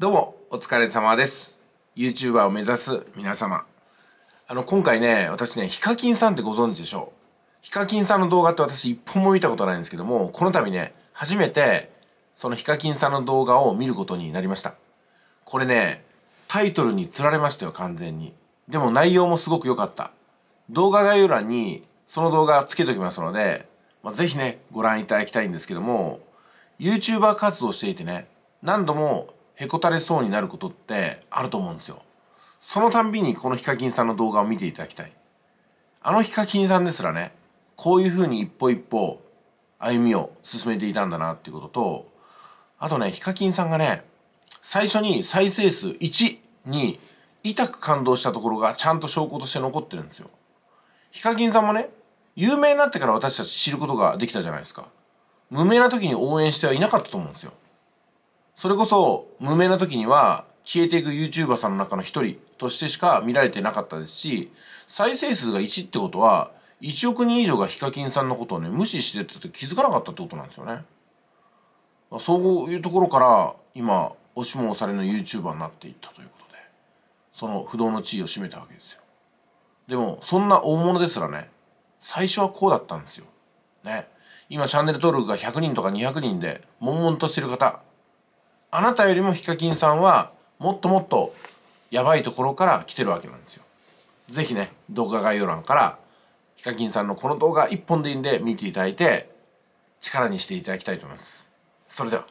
どうもお疲れ様です YouTuber を目指す皆様あの今回ね私ねヒカキンさんってご存知でしょうヒカキンさんの動画って私一本も見たことないんですけどもこの度ね初めてそのヒカキンさんの動画を見ることになりましたこれねタイトルに釣られましたよ完全にでも内容もすごく良かった動画概要欄にその動画つけておきますので、まあ、ぜひね、ご覧いただきたいんですけども、YouTuber 活動していてね、何度もへこたれそうになることってあると思うんですよ。そのたんびにこのヒカキンさんの動画を見ていただきたい。あのヒカキンさんですらね、こういうふうに一歩一歩歩みを進めていたんだなっていうことと、あとね、ヒカキンさんがね、最初に再生数1に痛く感動したところがちゃんと証拠として残ってるんですよ。ヒカキンさんもね、有名になってから私たち知ることができたじゃないですか。無名な時に応援してはいなかったと思うんですよ。それこそ無名な時には消えていく YouTuber さんの中の一人としてしか見られてなかったですし再生数が1ってことは1億人以上がヒカキンさんのことをね無視してたて気づかなかったってことなんですよねそういうところから今押しも押されの YouTuber になっていったということでその不動の地位を占めたわけですよでもそんな大物ですらね最初はこうだったんですよね今チャンネル登録が100人とか200人で悶々としてる方あなたよりもヒカキンさんはもっともっとやばいところから来てるわけなんですよ。ぜひね、動画概要欄からヒカキンさんのこの動画1本でいいんで見ていただいて力にしていただきたいと思います。それでは。